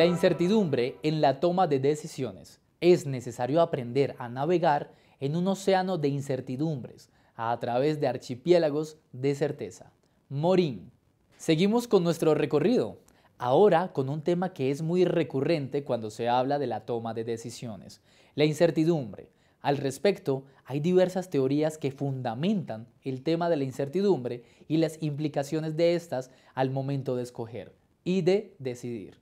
La incertidumbre en la toma de decisiones. Es necesario aprender a navegar en un océano de incertidumbres a través de archipiélagos de certeza. Morín. Seguimos con nuestro recorrido, ahora con un tema que es muy recurrente cuando se habla de la toma de decisiones, la incertidumbre. Al respecto, hay diversas teorías que fundamentan el tema de la incertidumbre y las implicaciones de estas al momento de escoger y de decidir.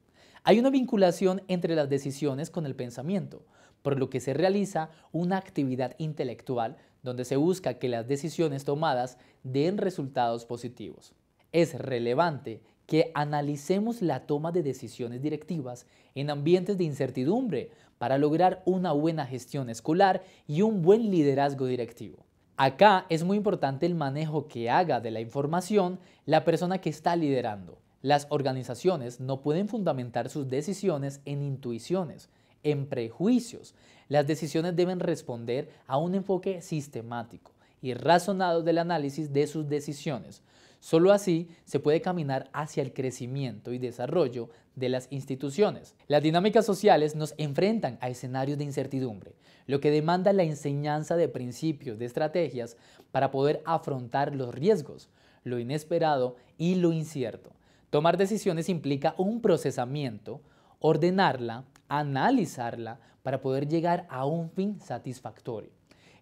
Hay una vinculación entre las decisiones con el pensamiento, por lo que se realiza una actividad intelectual donde se busca que las decisiones tomadas den resultados positivos. Es relevante que analicemos la toma de decisiones directivas en ambientes de incertidumbre para lograr una buena gestión escolar y un buen liderazgo directivo. Acá es muy importante el manejo que haga de la información la persona que está liderando las organizaciones no pueden fundamentar sus decisiones en intuiciones, en prejuicios. Las decisiones deben responder a un enfoque sistemático y razonado del análisis de sus decisiones. Solo así se puede caminar hacia el crecimiento y desarrollo de las instituciones. Las dinámicas sociales nos enfrentan a escenarios de incertidumbre, lo que demanda la enseñanza de principios, de estrategias para poder afrontar los riesgos, lo inesperado y lo incierto. Tomar decisiones implica un procesamiento, ordenarla, analizarla para poder llegar a un fin satisfactorio.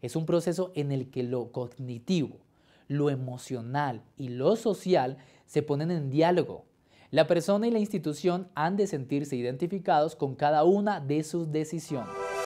Es un proceso en el que lo cognitivo, lo emocional y lo social se ponen en diálogo. La persona y la institución han de sentirse identificados con cada una de sus decisiones.